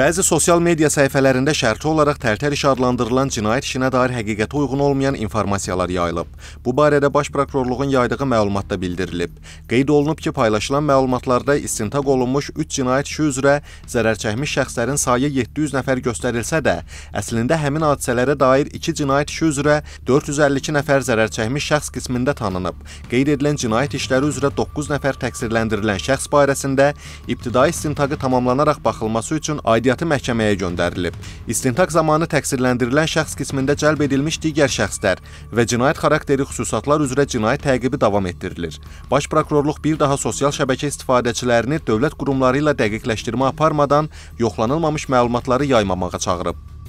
Bəzi sosial media səhifələrində şərti olaraq tərtər iş adlandırılan cinayət işinə dair həqiqətə uyğun olmayan informasiyalar yayılıb. Bu barədə Baş Prokurorluğun yaydığı məlumatda bildirilib. Qeyd olunub ki, paylaşılan məlumatlarda istintaq olunmuş 3 cinayət işi üzrə zərər çəkmiş şəxslərin sayı 700 nəfər göstərilsə də, əslində həmin hadisələrə dair 2 cinayət işi üzrə 452 nəfər zərər çəkmiş şəxs qismində tanınıb. Qeyd edilən cinayət işləri üzrə 9 nəfər təqsirləndirilən şəxs barəsində ibtidai istintaqı tamamlanaraq baxılması üçün aidiyyət aidiyyatı məhkəməyə göndərilib. İstintaq zamanı təqsirləndirilən şəxs qismində cəlb edilmiş digər şəxslər və cinayət xarakteri xüsusatlar üzrə cinayət təqibi davam etdirilir. Baş prokurorluq bir daha sosial şəbəkə istifadəçilərini dövlət qurumları ilə dəqiqləşdirmə aparmadan yoxlanılmamış məlumatları yaymamağa çağırıb.